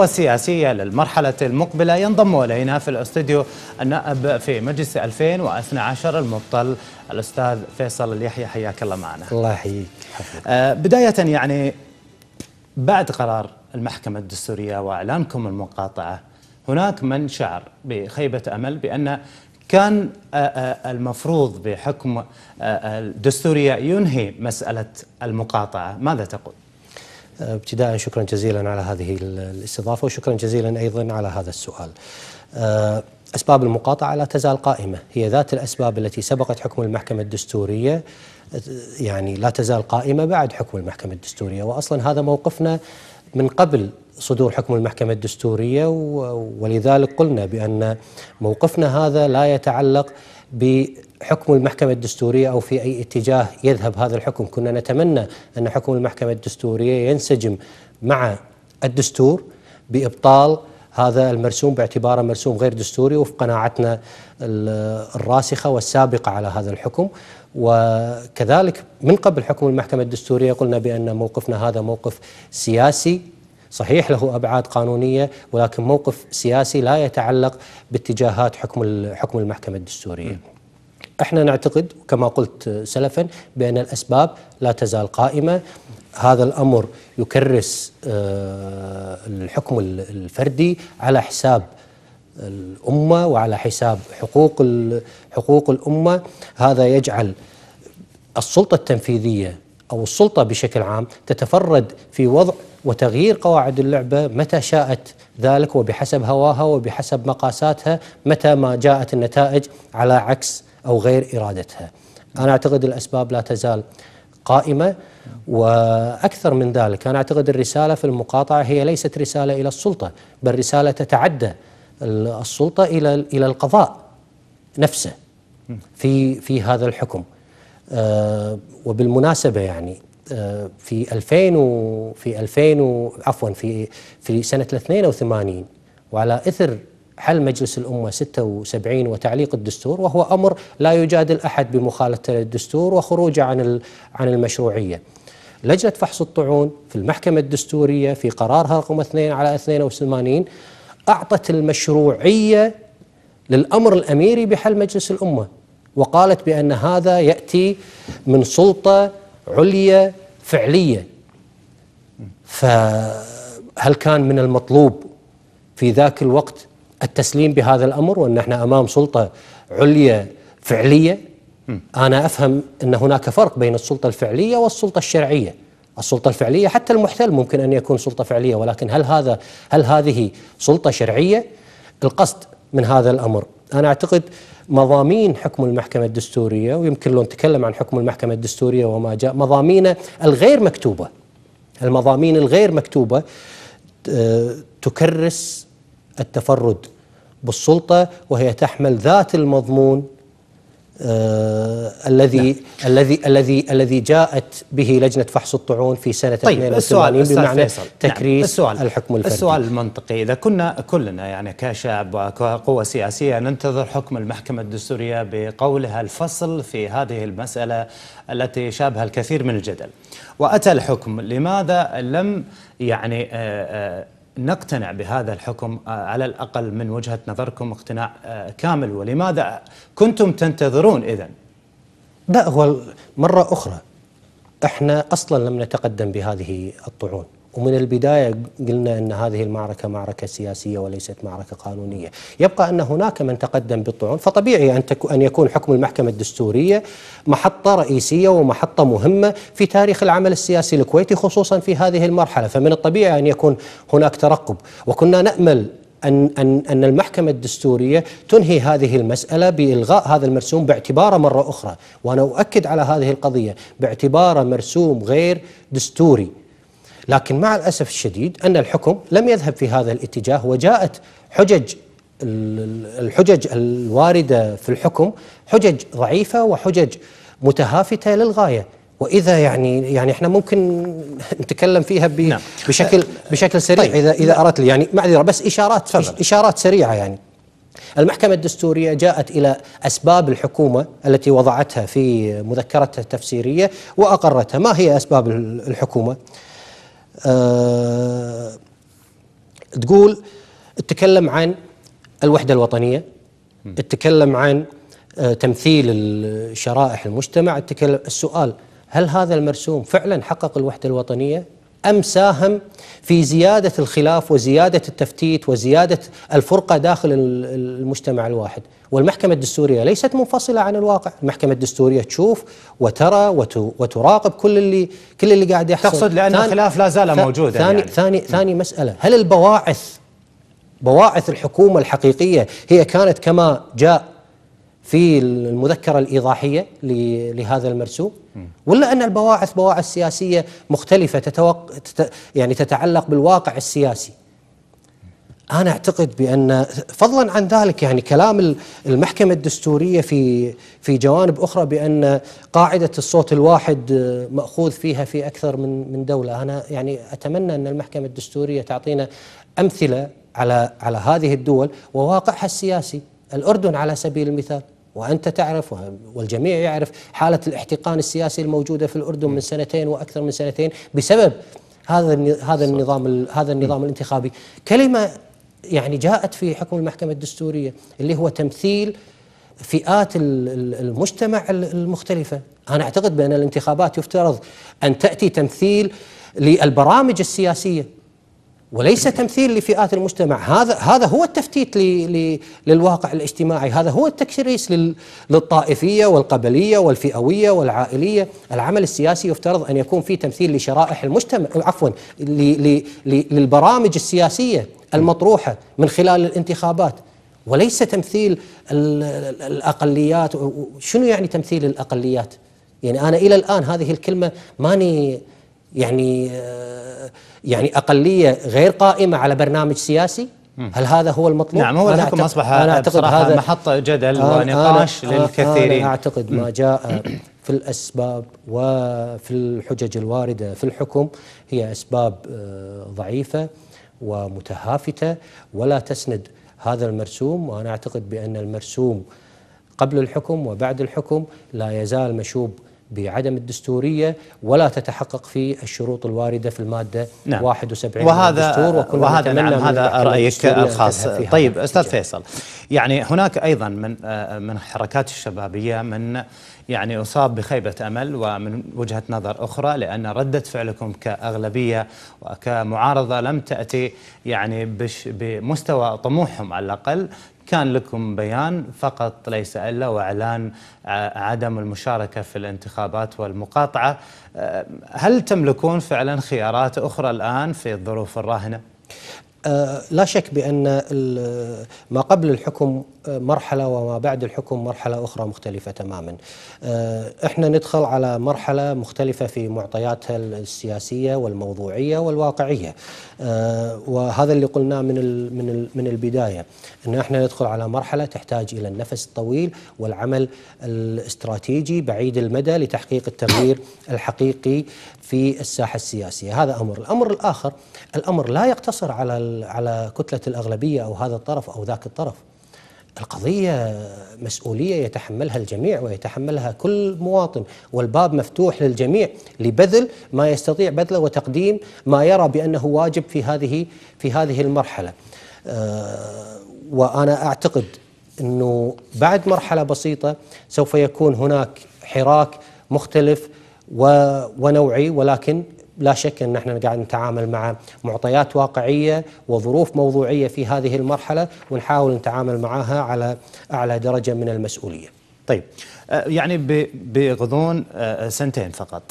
والسياسية للمرحلة المقبلة ينضم إلينا في الأستوديو النائب في مجلس 2012 المبطل الأستاذ فيصل اليحيى حياك الله معنا الله يحييك آه، بداية يعني بعد قرار المحكمة الدستورية وإعلانكم المقاطعة هناك من شعر بخيبة أمل بأن كان آه، آه، المفروض بحكم الدستورية ينهي مسألة المقاطعة ماذا تقول؟ ابتداء شكرا جزيلا على هذه الاستضافة وشكرا جزيلا أيضا على هذا السؤال آه، أسباب المقاطعة لا تزال قائمة هي ذات الأسباب التي سبقت حكم المحكمة الدستورية يعني لا تزال قائمة بعد حكم المحكمة الدستورية وأصلا هذا موقفنا من قبل صدور حكم المحكمة الدستورية ولذلك قلنا بأن موقفنا هذا لا يتعلق بحكم المحكمة الدستورية أو في أي اتجاه يذهب هذا الحكم كنا نتمنى أن حكم المحكمة الدستورية ينسجم مع الدستور بإبطال هذا المرسوم باعتباره مرسوم غير دستوري وفق قناعتنا الراسخة والسابقة على هذا الحكم وكذلك من قبل حكم المحكمة الدستورية قلنا بأن موقفنا هذا موقف سياسي صحيح له ابعاد قانونيه ولكن موقف سياسي لا يتعلق باتجاهات حكم حكم المحكمه الدستوريه. احنا نعتقد كما قلت سلفا بان الاسباب لا تزال قائمه هذا الامر يكرس آه، الحكم الفردي على حساب الامه وعلى حساب حقوق حقوق الامه هذا يجعل السلطه التنفيذيه او السلطه بشكل عام تتفرد في وضع وتغيير قواعد اللعبة متى شاءت ذلك وبحسب هواها وبحسب مقاساتها متى ما جاءت النتائج على عكس أو غير إرادتها أنا أعتقد الأسباب لا تزال قائمة وأكثر من ذلك أنا أعتقد الرسالة في المقاطعة هي ليست رسالة إلى السلطة بل رسالة تتعدى السلطة إلى إلى القضاء نفسه في في هذا الحكم آه، وبالمناسبة يعني في 2000 و في 2000 و عفوا في في سنه 82 وعلى اثر حل مجلس الأمة 76 وتعليق الدستور وهو أمر لا يجادل أحد بمخالفة الدستور وخروجه عن عن المشروعية لجنة فحص الطعون في المحكمة الدستورية في قرارها رقم 2 على 82 أعطت المشروعية للأمر الأميري بحل مجلس الأمة وقالت بأن هذا يأتي من سلطة عليا فعليه فهل كان من المطلوب في ذاك الوقت التسليم بهذا الامر وان احنا امام سلطه عليا فعليه انا افهم ان هناك فرق بين السلطه الفعليه والسلطه الشرعيه السلطه الفعليه حتى المحتل ممكن ان يكون سلطه فعليه ولكن هل هذا هل هذه سلطه شرعيه القصد من هذا الامر انا اعتقد مضامين حكم المحكمة الدستورية ويمكن لو نتكلم عن حكم المحكمة الدستورية وما جاء مضامينه الغير مكتوبة المضامين الغير مكتوبة آه، تكرس التفرد بالسلطة وهي تحمل ذات المضمون آه الذي نعم. الذي الذي الذي جاءت به لجنه فحص الطعون في سنه طيب بمعنى نعم، تكريس نعم. السؤال الحكم الفردي السؤال المنطقي اذا كنا كلنا يعني كشعب وكقوه سياسيه ننتظر حكم المحكمه الدستوريه بقولها الفصل في هذه المساله التي شابها الكثير من الجدل واتى الحكم لماذا لم يعني آآ آه، آآ آه، نقتنع بهذا الحكم آه، على الاقل من وجهه نظركم اقتناع آه، كامل ولماذا كنتم تنتظرون اذا؟ لا هو مره اخرى احنا اصلا لم نتقدم بهذه الطعون ومن البداية قلنا أن هذه المعركة معركة سياسية وليست معركة قانونية يبقى أن هناك من تقدم بالطعون فطبيعي أن, أن يكون حكم المحكمة الدستورية محطة رئيسية ومحطة مهمة في تاريخ العمل السياسي الكويتي خصوصا في هذه المرحلة فمن الطبيعي أن يكون هناك ترقب وكنا نأمل أن أن أن المحكمة الدستورية تنهي هذه المسألة بإلغاء هذا المرسوم باعتباره مرة أخرى وأنا أؤكد على هذه القضية باعتباره مرسوم غير دستوري لكن مع الأسف الشديد أن الحكم لم يذهب في هذا الاتجاه وجاءت حجج الحجج الواردة في الحكم حجج ضعيفة وحجج متهافتة للغاية واذا يعني يعني احنا ممكن نتكلم فيها نعم. بشكل أه، بشكل سريع طيب. اذا اذا اردت يعني معذره بس اشارات فضل. اشارات سريعه يعني المحكمة الدستورية جاءت إلى أسباب الحكومة التي وضعتها في مذكرتها التفسيرية وأقرتها ما هي أسباب الحكومة؟ آه، تقول تتكلم عن الوحدة الوطنية تتكلم عن آه، تمثيل شرائح المجتمع تتكلم السؤال هل هذا المرسوم فعلا حقق الوحدة الوطنية أم ساهم في زيادة الخلاف وزيادة التفتيت وزيادة الفرقة داخل المجتمع الواحد والمحكمة الدستورية ليست منفصلة عن الواقع المحكمة الدستورية تشوف وترى وتراقب كل اللي كل اللي قاعد يحصل تقصد لأن الخلاف لا زال موجودا ثاني يعني. ثاني ثاني مسألة هل البواعث بواعث الحكومة الحقيقية هي كانت كما جاء في المذكره الايضاحيه لهذا المرسوم ولا ان البواعث بواعث سياسيه مختلفه تتوق... تت... يعني تتعلق بالواقع السياسي انا اعتقد بان فضلا عن ذلك يعني كلام المحكمه الدستوريه في في جوانب اخرى بان قاعده الصوت الواحد ماخوذ فيها في اكثر من من دوله، انا يعني اتمنى ان المحكمه الدستوريه تعطينا امثله على على هذه الدول وواقعها السياسي، الاردن على سبيل المثال وأنت تعرف والجميع يعرف حالة الاحتقان السياسي الموجودة في الأردن من سنتين وأكثر من سنتين بسبب هذا هذا النظام هذا النظام الانتخابي كلمة يعني جاءت في حكم المحكمة الدستورية اللي هو تمثيل فئات المجتمع المختلفة أنا أعتقد بأن الانتخابات يفترض أن تأتي تمثيل للبرامج السياسية وليس تمثيل لفئات المجتمع هذا هذا هو التفتيت للواقع الاجتماعي هذا هو التكريس للطائفيه والقبليه والفئويه والعائليه العمل السياسي يفترض ان يكون فيه تمثيل لشرائح المجتمع عفوا للبرامج السياسيه المطروحه من خلال الانتخابات وليس تمثيل الاقليات شنو يعني تمثيل الاقليات يعني انا الى الان هذه الكلمه ماني يعني آه، يعني اقليه غير قائمه على برنامج سياسي هل هذا هو المطلوب؟ نعم هو الحكم اصبح أنا أعتقد هذا محطه جدل آه، ونقاش أنا آه، آه، للكثيرين انا اعتقد ما جاء في الاسباب وفي الحجج الوارده في الحكم هي اسباب ضعيفه ومتهافته ولا تسند هذا المرسوم وانا اعتقد بان المرسوم قبل الحكم وبعد الحكم لا يزال مشوب بعدم الدستورية ولا تتحقق في الشروط الواردة في المادة نعم. 71 وهذا الدستور وكل وهذا نعم هذا رأيك الخاص طيب أستاذ فيصل يعني هناك أيضا من آه، آه، من حركات الشبابية من يعني أصاب بخيبة أمل ومن وجهة نظر أخرى لأن ردة فعلكم كأغلبية وكمعارضة لم تأتي يعني بمستوى طموحهم على الأقل كان لكم بيان فقط ليس الا واعلان عدم المشاركه في الانتخابات والمقاطعه أه، هل تملكون فعلا خيارات اخرى الان في الظروف الراهنه؟ أه، لا شك بان ما قبل الحكم مرحلة وما بعد الحكم مرحلة أخرى مختلفة تماما آه، إحنا ندخل على مرحلة مختلفة في معطياتها السياسية والموضوعية والواقعية آه، وهذا اللي قلناه من من من البداية أن إحنا ندخل على مرحلة تحتاج إلى النفس الطويل والعمل الاستراتيجي بعيد المدى لتحقيق التغيير الحقيقي في الساحة السياسية هذا أمر الأمر الآخر الأمر لا يقتصر على على كتلة الأغلبية أو هذا الطرف أو ذاك الطرف القضية مسؤولية يتحملها الجميع ويتحملها كل مواطن والباب مفتوح للجميع لبذل ما يستطيع بذله وتقديم ما يرى بأنه واجب في هذه في هذه المرحلة آه، وأنا أعتقد أنه بعد مرحلة بسيطة سوف يكون هناك حراك مختلف ونوعي ولكن لا شك ان احنا قاعد نتعامل مع معطيات واقعيه وظروف موضوعيه في هذه المرحله ونحاول نتعامل معها على اعلى درجه من المسؤوليه. طيب آه، يعني بغضون آه، سنتين فقط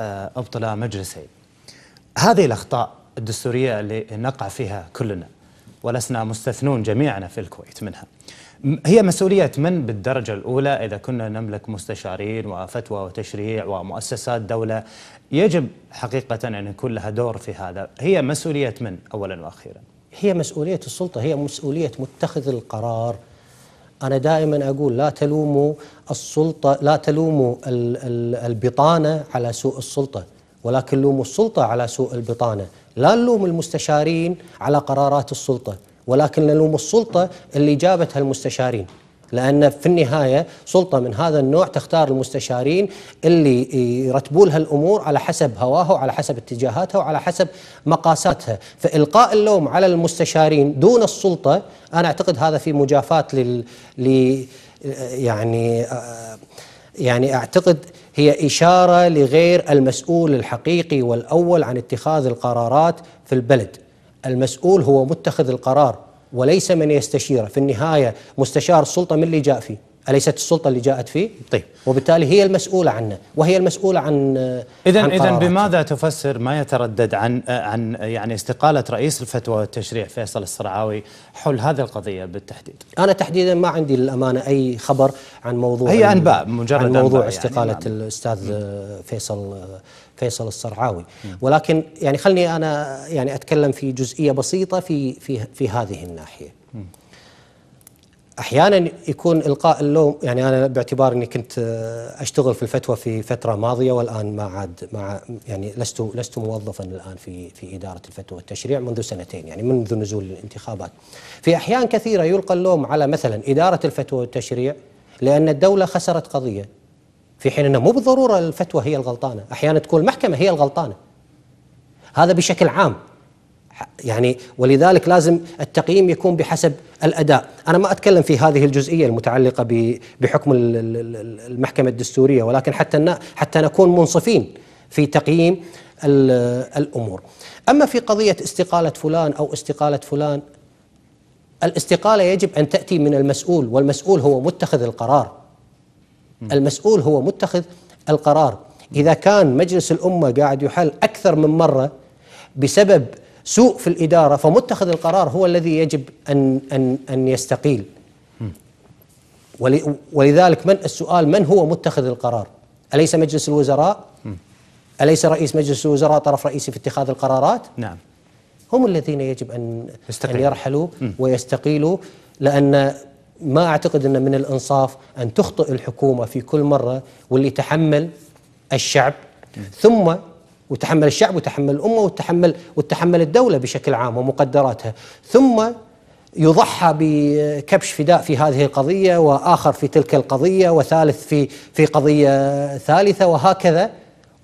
آه، ابطلا مجلسين. هذه الاخطاء الدستوريه اللي نقع فيها كلنا ولسنا مستثنون جميعنا في الكويت منها هي مسؤولية من بالدرجة الأولى إذا كنا نملك مستشارين وفتوى وتشريع ومؤسسات دولة يجب حقيقة أن يكون لها دور في هذا هي مسؤولية من أولا وأخيرا هي مسؤولية السلطة هي مسؤولية متخذ القرار أنا دائما أقول لا تلوموا السلطة لا تلوموا البطانة على سوء السلطة ولكن لوموا السلطة على سوء البطانة لا نلوم المستشارين على قرارات السلطة ولكن نلوم السلطة اللي جابت هالمستشارين لأن في النهاية سلطة من هذا النوع تختار المستشارين اللي يرتبوا لها الأمور على حسب هواها وعلى حسب اتجاهاتها وعلى حسب مقاساتها فإلقاء اللوم على المستشارين دون السلطة أنا أعتقد هذا في مجافات لل... لي... يعني آه، يعني أعتقد هي إشارة لغير المسؤول الحقيقي والأول عن اتخاذ القرارات في البلد المسؤول هو متخذ القرار وليس من يستشيره في النهاية مستشار السلطة من اللي جاء فيه أليست السلطة اللي جاءت فيه؟ طيب وبالتالي هي المسؤولة عنه وهي المسؤولة عن إذا آه، إذا بماذا تفسر ما يتردد عن آه، عن آه، يعني استقالة رئيس الفتوى والتشريع فيصل الصرعاوي حول هذه القضية بالتحديد؟ أنا تحديدا ما عندي للأمانة أي خبر عن موضوع هي أنباء مجرد عن موضوع أنباء يعني، استقالة يعني الأستاذ فيصل فيصل الصرعاوي ولكن يعني خلني أنا يعني أتكلم في جزئية بسيطة في في في هذه الناحية احيانا يكون القاء اللوم يعني انا باعتبار اني كنت آه، اشتغل في الفتوى في فتره ماضيه والان ما عاد مع يعني لست لست موظفا الان في في اداره الفتوى والتشريع منذ سنتين يعني منذ نزول الانتخابات. في احيان كثيره يلقى اللوم على مثلا اداره الفتوى والتشريع لان الدوله خسرت قضيه في حين انه مو بالضروره الفتوى هي الغلطانه، احيانا تكون المحكمه هي الغلطانه. هذا بشكل عام يعني ولذلك لازم التقييم يكون بحسب الاداء، انا ما اتكلم في هذه الجزئيه المتعلقه بحكم المحكمه الدستوريه ولكن حتى حتى نكون منصفين في تقييم الامور. اما في قضيه استقاله فلان او استقاله فلان الاستقاله يجب ان تاتي من المسؤول والمسؤول هو متخذ القرار. المسؤول هو متخذ القرار، اذا كان مجلس الامه قاعد يحل اكثر من مره بسبب سوء في الإدارة فمتخذ القرار هو الذي يجب أن, أن, أن يستقيل ولذلك من السؤال من هو متخذ القرار أليس مجلس الوزراء أليس رئيس مجلس الوزراء طرف رئيسي في اتخاذ القرارات نعم هم الذين يجب أن, أن يرحلوا ويستقيلوا لأن ما أعتقد أن من الإنصاف أن تخطئ الحكومة في كل مرة واللي تحمل الشعب ثم وتحمل الشعب وتحمل الأمة وتحمل, وتحمل الدولة بشكل عام ومقدراتها ثم يضحى بكبش فداء في هذه القضية وآخر في تلك القضية وثالث في, في قضية ثالثة وهكذا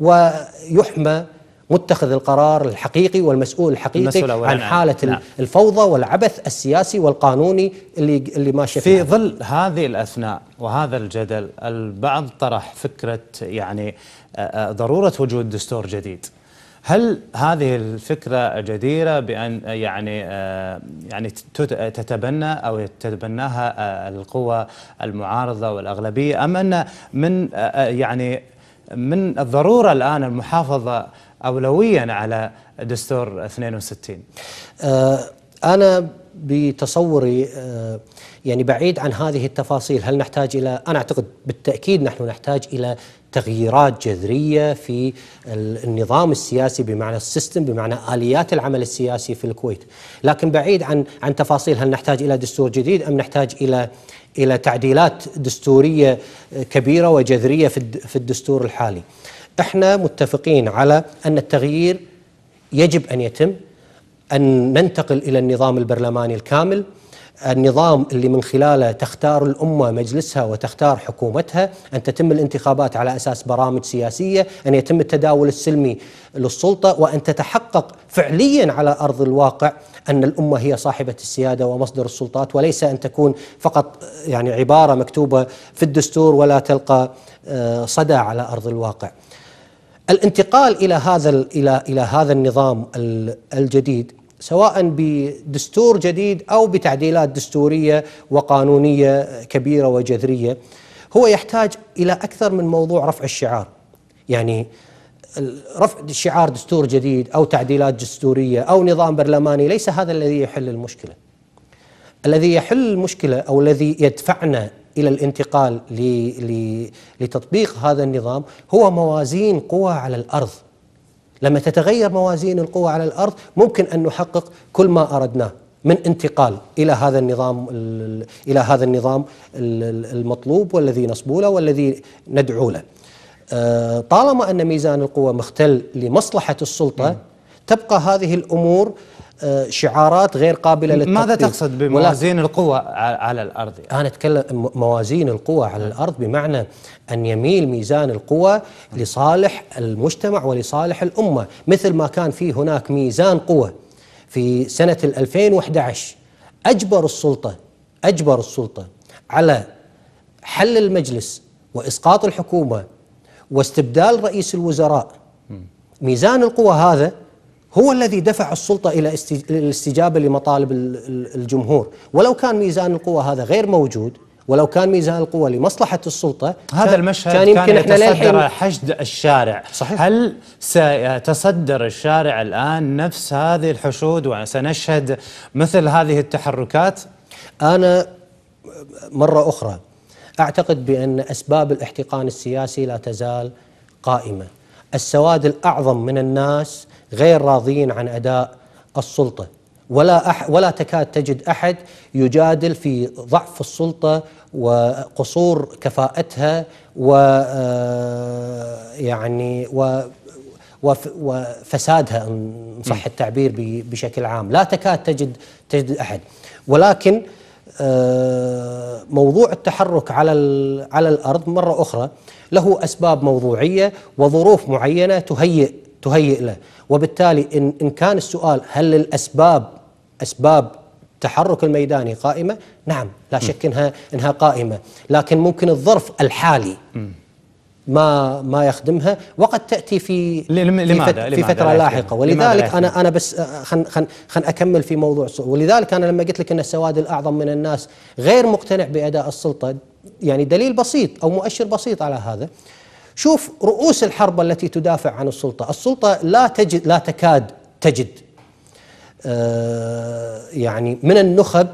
ويحمى متخذ القرار الحقيقي والمسؤول الحقيقي عن حالة نعم. الفوضى والعبث السياسي والقانوني اللي اللي ما في ظل هذه الأثناء وهذا الجدل البعض طرح فكرة يعني ضروره وجود دستور جديد هل هذه الفكره جديره بان يعني آه، يعني تتبنى او تتبناها آه، القوى المعارضه والاغلبيه ام ان من آه، يعني من الضروره الان المحافظه اولويا على دستور 62 انا بتصوري يعني بعيد عن هذه التفاصيل هل نحتاج الى انا اعتقد بالتاكيد نحن نحتاج الى تغييرات جذريه في النظام السياسي بمعنى السيستم بمعنى اليات العمل السياسي في الكويت، لكن بعيد عن عن تفاصيل هل نحتاج الى دستور جديد ام نحتاج الى الى تعديلات دستوريه كبيره وجذريه في الدستور الحالي. احنا متفقين على ان التغيير يجب ان يتم ان ننتقل الى النظام البرلماني الكامل النظام اللي من خلاله تختار الأمة مجلسها وتختار حكومتها أن تتم الانتخابات على أساس برامج سياسية أن يتم التداول السلمي للسلطة وأن تتحقق فعليا على أرض الواقع أن الأمة هي صاحبة السيادة ومصدر السلطات وليس أن تكون فقط يعني عبارة مكتوبة في الدستور ولا تلقى آه، صدى على أرض الواقع الانتقال إلى هذا إلى إلى هذا النظام الجديد سواء بدستور جديد او بتعديلات دستوريه وقانونيه كبيره وجذريه هو يحتاج الى اكثر من موضوع رفع الشعار يعني رفع شعار دستور جديد او تعديلات دستوريه او نظام برلماني ليس هذا الذي يحل المشكله. الذي يحل المشكله او الذي يدفعنا الى الانتقال لتطبيق هذا النظام هو موازين قوى على الارض. لما تتغير موازين القوى على الارض ممكن ان نحقق كل ما اردناه من انتقال الى هذا النظام الى هذا النظام المطلوب والذي نصبو له والذي ندعو له. آه، طالما ان ميزان القوى مختل لمصلحه السلطه تبقى هذه الامور آه، شعارات غير قابله للتطبيق ماذا تقصد بموازين القوى على الارض؟ يعني انا اتكلم موازين القوى على نعم. الارض بمعنى ان يميل ميزان القوى لصالح المجتمع ولصالح الامه، مثل ما كان في هناك ميزان قوى في سنه 2011 اجبر السلطه اجبر السلطه على حل المجلس واسقاط الحكومه واستبدال رئيس الوزراء ميزان القوى هذا هو الذي دفع السلطة إلى الاستجابة لمطالب الجمهور ولو كان ميزان القوى هذا غير موجود ولو كان ميزان القوة لمصلحة السلطة هذا المشهد كان, يمكن كان احنا يتصدر حشد الشارع صحيح. هل سيتصدر الشارع الآن نفس هذه الحشود وسنشهد مثل هذه التحركات؟ أنا مرة أخرى أعتقد بأن أسباب الاحتقان السياسي لا تزال قائمة السواد الأعظم من الناس غير راضين عن اداء السلطه ولا أح ولا تكاد تجد احد يجادل في ضعف السلطه وقصور كفاءتها و آه، يعني و وفسادها ان صح التعبير بشكل عام، لا تكاد تجد تجد احد ولكن آه، موضوع التحرك على على الارض مره اخرى له اسباب موضوعيه وظروف معينه تهيئ تهيئ له وبالتالي إن, إن كان السؤال هل الأسباب أسباب التحرك الميداني قائمة نعم لا شك إنها, إنها قائمة لكن ممكن الظرف الحالي ما ما يخدمها وقد تاتي في لماذا في فتره لاحقه ولذلك انا انا بس خن خن خن اكمل في موضوع ولذلك انا لما قلت لك ان السواد الاعظم من الناس غير مقتنع باداء السلطه يعني دليل بسيط او مؤشر بسيط على هذا شوف رؤوس الحرب التي تدافع عن السلطة السلطة لا تجد لا تكاد تجد آه، يعني من النخب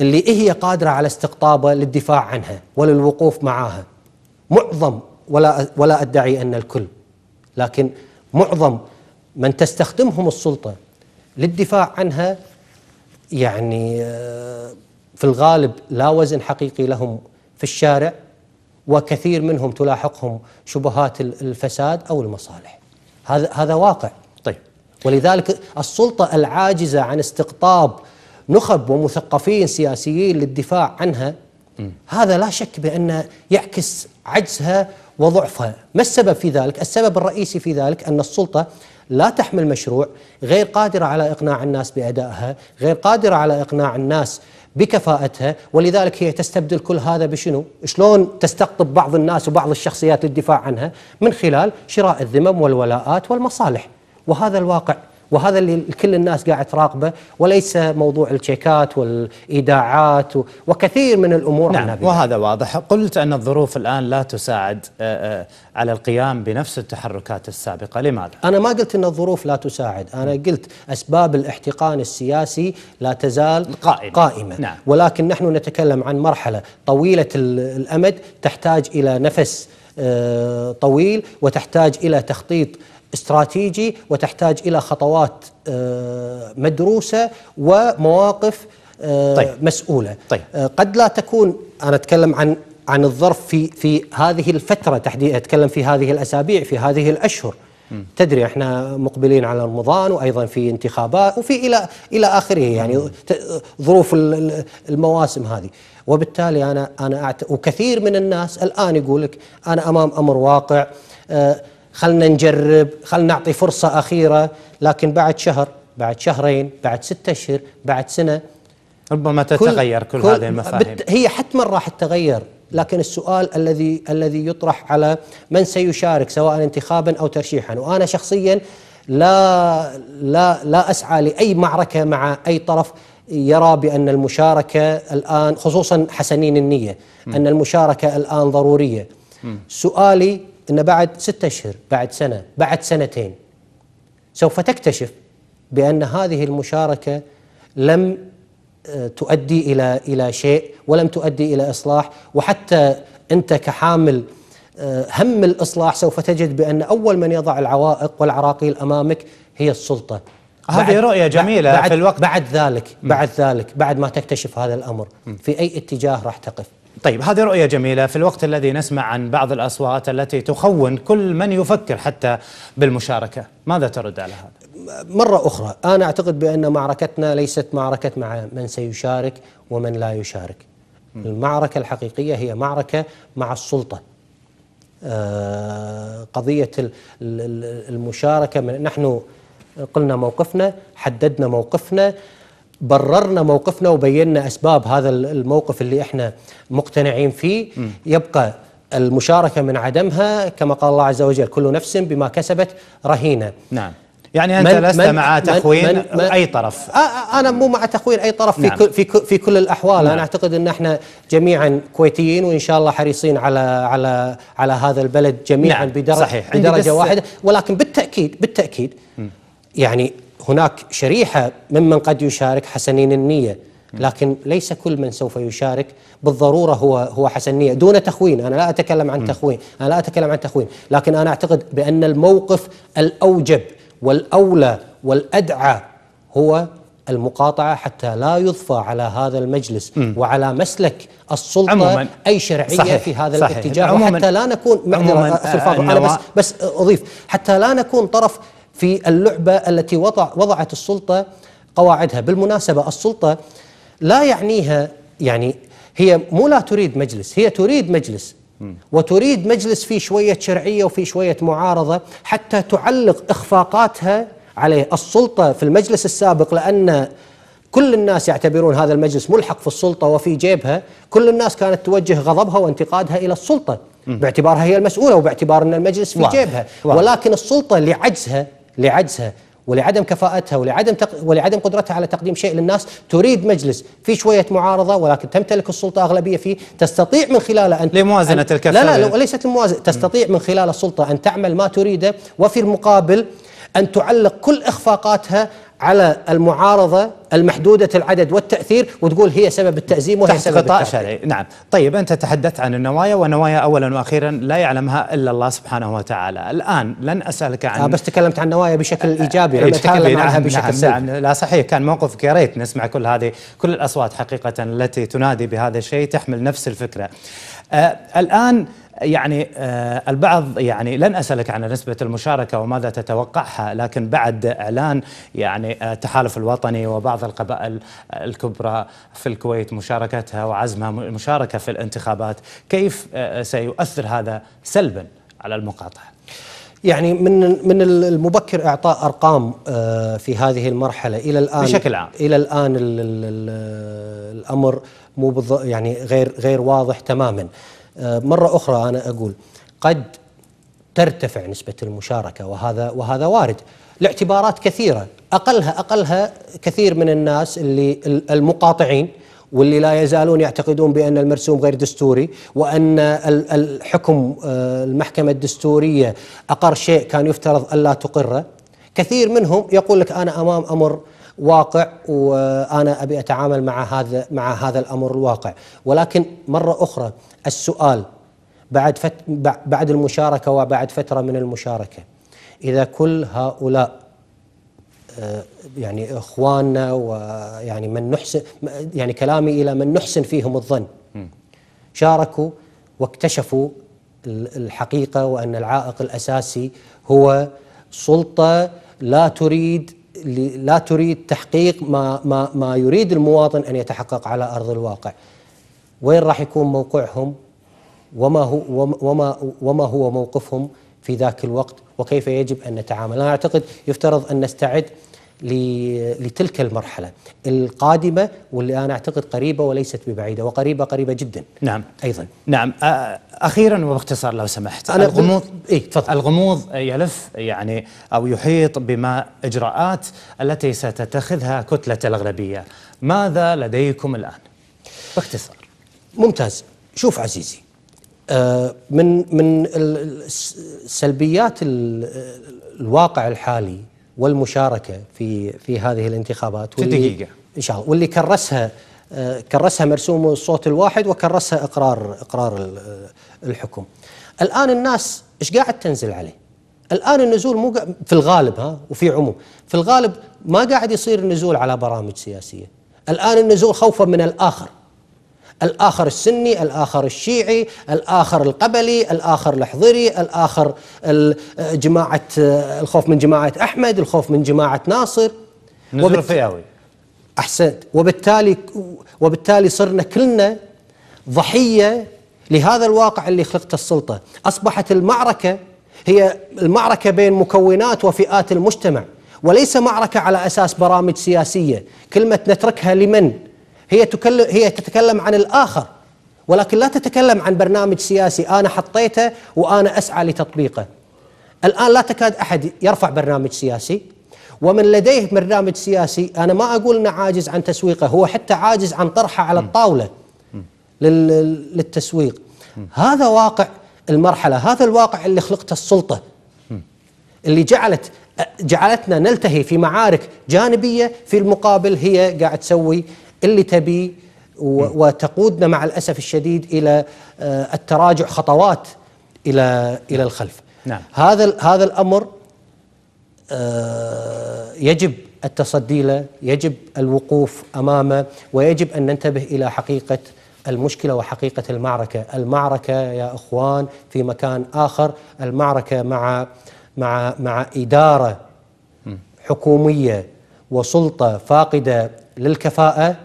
اللي هي قادرة على استقطابه للدفاع عنها وللوقوف معها معظم ولا ولا أدعي أن الكل لكن معظم من تستخدمهم السلطة للدفاع عنها يعني آه، في الغالب لا وزن حقيقي لهم في الشارع وكثير منهم تلاحقهم شبهات الفساد او المصالح. هذا هذا واقع. طيب ولذلك السلطه العاجزه عن استقطاب نخب ومثقفين سياسيين للدفاع عنها م. هذا لا شك بانه يعكس عجزها وضعفها، ما السبب في ذلك؟ السبب الرئيسي في ذلك ان السلطه لا تحمل مشروع، غير قادره على اقناع الناس بادائها، غير قادره على اقناع الناس بكفاءتها ولذلك هي تستبدل كل هذا بشنو؟ شلون تستقطب بعض الناس وبعض الشخصيات للدفاع عنها؟ من خلال شراء الذمم والولاءات والمصالح وهذا الواقع وهذا اللي كل الناس قاعد تراقبه وليس موضوع التشيكات والايداعات وكثير من الامور نعم وهذا واضح قلت ان الظروف الان لا تساعد على القيام بنفس التحركات السابقه لماذا انا ما قلت ان الظروف لا تساعد انا قلت اسباب الاحتقان السياسي لا تزال قائمه, قائمة. نعم. ولكن نحن نتكلم عن مرحله طويله الامد تحتاج الى نفس طويل وتحتاج الى تخطيط استراتيجي وتحتاج الى خطوات آه، مدروسه ومواقف آه، طيب. مسؤوله طيب. آه، قد لا تكون انا اتكلم عن عن الظرف في في هذه الفتره تحديدا اتكلم في هذه الاسابيع في هذه الاشهر تدري احنا مقبلين على رمضان وايضا في انتخابات وفي الى الى اخره يعني ظروف المواسم هذه وبالتالي انا انا أعت... وكثير من الناس الان يقول لك انا امام امر واقع خلنا نجرب خلنا نعطي فرصة أخيرة لكن بعد شهر بعد شهرين بعد ستة أشهر بعد سنة ربما تتغير كل, كل هذه المفاهيم هي حتما راح تتغير لكن السؤال الذي الذي يطرح على من سيشارك سواء انتخابا او ترشيحا وانا شخصيا لا لا لا اسعى لاي معركه مع اي طرف يرى بان المشاركه الان خصوصا حسنين النيه ان المشاركه الان ضروريه سؤالي أن بعد ستة أشهر بعد سنة بعد سنتين سوف تكتشف بأن هذه المشاركة لم آه، تؤدي إلى إلى شيء ولم تؤدي إلى إصلاح وحتى أنت كحامل آه، هم الإصلاح سوف تجد بأن أول من يضع العوائق والعراقيل أمامك هي السلطة هذه رؤية جميلة بعد في الوقت بعد ذلك بعد ذلك بعد ما تكتشف هذا الأمر في أي اتجاه راح تقف طيب هذه رؤية جميلة في الوقت الذي نسمع عن بعض الأصوات التي تخون كل من يفكر حتى بالمشاركة ماذا ترد على هذا؟ مرة أخرى أنا أعتقد بأن معركتنا ليست معركة مع من سيشارك ومن لا يشارك المعركة الحقيقية هي معركة مع السلطة آه، قضية المشاركة من نحن قلنا موقفنا حددنا موقفنا بررنا موقفنا وبينا اسباب هذا الموقف اللي احنا مقتنعين فيه م. يبقى المشاركه من عدمها كما قال الله عز وجل كل نفس بما كسبت رهينه نعم يعني انت من لست من مع تخوين من من اي طرف انا مو مع تخوين اي طرف نعم. في في في كل الاحوال نعم. انا اعتقد ان احنا جميعا كويتيين وان شاء الله حريصين على على على هذا البلد جميعا نعم. بدرجه صحيح. بدرجه واحده ولكن بالتاكيد بالتاكيد م. يعني هناك شريحة ممن قد يشارك حسنين النية لكن ليس كل من سوف يشارك بالضرورة هو هو حسن نية دون تخوين أنا لا أتكلم عن تخوين أنا لا أتكلم عن تخوين لكن أنا أعتقد بأن الموقف الأوجب والأولى والأدعى هو المقاطعة حتى لا يضفى على هذا المجلس م. وعلى مسلك السلطة عموماً أي شرعية صحيح في هذا صحيح الاتجاه حتى لا نكون عموماً آه، أنا بس, بس أضيف حتى لا نكون طرف في اللعبة التي وضع وضعت السلطة قواعدها بالمناسبة السلطة لا يعنيها يعني هي مو لا تريد مجلس هي تريد مجلس وتريد مجلس فيه شوية شرعية وفيه شوية معارضة حتى تعلق إخفاقاتها عليه السلطة في المجلس السابق لأن كل الناس يعتبرون هذا المجلس ملحق في السلطة وفي جيبها كل الناس كانت توجه غضبها وانتقادها إلى السلطة باعتبارها هي المسؤولة وباعتبار أن المجلس في جيبها ولكن السلطة لعجزها لعجزها ولعدم كفاءتها ولعدم تق... ولعدم قدرتها على تقديم شيء للناس تريد مجلس في شويه معارضه ولكن تمتلك السلطه اغلبيه فيه تستطيع من خلاله ان لموازنه أن... الكفاءه لا لا ليست الموازنه تستطيع من خلال السلطه ان تعمل ما تريده وفي المقابل ان تعلق كل اخفاقاتها على المعارضه المحدوده العدد والتاثير وتقول هي سبب التازيم وهي سبب غطاء شرعي نعم طيب انت تحدثت عن النوايا والنوايا اولا واخيرا لا يعلمها الا الله سبحانه وتعالى الان لن اسالك عن آه بس تكلمت عن النوايا بشكل آه، ايجابي لم تكلم نعم عنها نعم، بشكل نعم سلبي نعم لا صحيح كان موقف يا ريت نسمع كل هذه كل الاصوات حقيقه التي تنادي بهذا الشيء تحمل نفس الفكره آه الان يعني آه، البعض يعني لن اسالك عن نسبه المشاركه وماذا تتوقعها لكن بعد اعلان يعني آه، التحالف الوطني وبعض القبائل الكبرى في الكويت مشاركتها وعزمها المشاركه في الانتخابات كيف آه، سيؤثر هذا سلبا على المقاطعه يعني من من المبكر اعطاء ارقام في هذه المرحله الى الان بشكل عام الى الان الامر مو يعني غير غير واضح تماما آه، مرة أخرى أنا أقول قد ترتفع نسبة المشاركة وهذا وهذا وارد لاعتبارات كثيرة أقلها أقلها كثير من الناس اللي المقاطعين واللي لا يزالون يعتقدون بان المرسوم غير دستوري وان الحكم آه، المحكمه الدستوريه اقر شيء كان يفترض الا تقره كثير منهم يقول لك انا امام امر واقع وانا ابي اتعامل مع هذا مع هذا الامر الواقع ولكن مره اخرى السؤال بعد فت... بعد المشاركه وبعد فتره من المشاركه اذا كل هؤلاء آه، يعني اخواننا ويعني من نحسن يعني كلامي الى من نحسن فيهم الظن شاركوا واكتشفوا الحقيقه وان العائق الاساسي هو سلطه لا تريد لا تريد تحقيق ما ما ما يريد المواطن ان يتحقق على ارض الواقع. وين راح يكون موقعهم وما هو وما وما هو موقفهم في ذاك الوقت وكيف يجب ان نتعامل انا اعتقد يفترض ان نستعد لتلك المرحله القادمه واللي انا اعتقد قريبه وليست ببعيده وقريبه قريبه جدا نعم ايضا نعم اخيرا وباختصار لو سمحت أنا الغموض إيه تفضل. الغموض يلف يعني او يحيط بما اجراءات التي ستتخذها كتله الاغلبيه ماذا لديكم الان باختصار ممتاز شوف عزيزي آه، من من سلبيات الواقع الحالي والمشاركه في في هذه الانتخابات واللي دقيقه ان شاء الله واللي كرسها آه، كرسها مرسوم الصوت الواحد وكرسها اقرار اقرار الحكم. الان الناس ايش قاعد تنزل عليه؟ الان النزول مو في الغالب ها وفي عموم، في الغالب ما قاعد يصير النزول على برامج سياسيه. الان النزول خوفا من الاخر الآخر السني الآخر الشيعي الآخر القبلي الآخر الحضري الآخر جماعة الخوف من جماعة أحمد الخوف من جماعة ناصر وبت... فياوي أحسنت وبالتالي وبالتالي صرنا كلنا ضحية لهذا الواقع اللي خلقته السلطة أصبحت المعركة هي المعركة بين مكونات وفئات المجتمع وليس معركة على أساس برامج سياسية كلمة نتركها لمن؟ هي تكلم هي تتكلم عن الاخر ولكن لا تتكلم عن برنامج سياسي انا حطيته وانا اسعى لتطبيقه. الان لا تكاد احد يرفع برنامج سياسي ومن لديه برنامج سياسي انا ما اقول انه عاجز عن تسويقه هو حتى عاجز عن طرحه على الطاوله للتسويق. هذا واقع المرحله، هذا الواقع اللي خلقته السلطه. اللي جعلت جعلتنا نلتهي في معارك جانبيه في المقابل هي قاعد تسوي اللي تبيه وتقودنا مع الاسف الشديد الى آه، التراجع خطوات الى الى الخلف. نعم. هذا هذا الامر آه، يجب التصدي له، يجب الوقوف امامه ويجب ان ننتبه الى حقيقه المشكله وحقيقه المعركه، المعركه يا اخوان في مكان اخر، المعركه مع مع مع اداره حكوميه وسلطه فاقده للكفاءه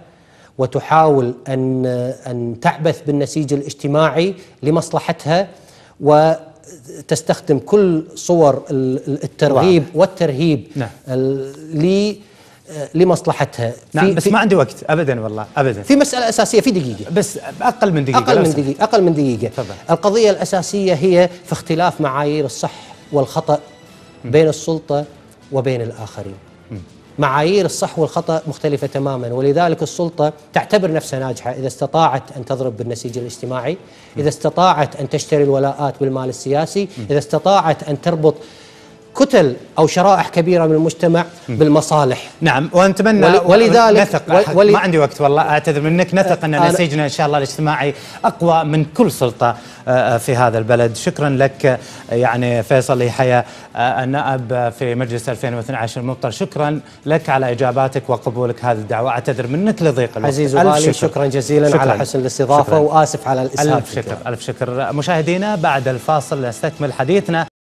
وتحاول ان ان تعبث بالنسيج الاجتماعي لمصلحتها وتستخدم كل صور الترغيب واضح. والترهيب نعم. لمصلحتها نعم بس ما عندي وقت ابدا والله ابدا في مساله اساسيه في دقيقه بس اقل من دقيقه اقل من دقيقه اقل من دقيقه فضل. القضيه الاساسيه هي في اختلاف معايير الصح والخطا بين السلطه وبين الاخرين معايير الصح والخطأ مختلفة تماما ولذلك السلطة تعتبر نفسها ناجحة إذا استطاعت أن تضرب بالنسيج الاجتماعي إذا استطاعت أن تشتري الولاءات بالمال السياسي إذا استطاعت أن تربط كتل أو شرائح كبيرة من المجتمع بالمصالح نعم ونتمنى ولذلك نثق ولي ما عندي وقت والله أعتذر منك نثق أن نسيجنا إن شاء الله الاجتماعي أقوى من كل سلطة آه، آه، في هذا البلد شكرا لك آه، يعني فيصل يحيى النائب في مجلس 2012 الممطر شكرا لك على إجاباتك وقبولك هذه الدعوة أعتذر منك لضيق الوقت عزيز وغالي شكرا, شكرا جزيلا شكرا على حسن الاستضافة شكرا. وآسف على الإسهاب ألف شكر ألف شكر مشاهدينا بعد الفاصل نستكمل حديثنا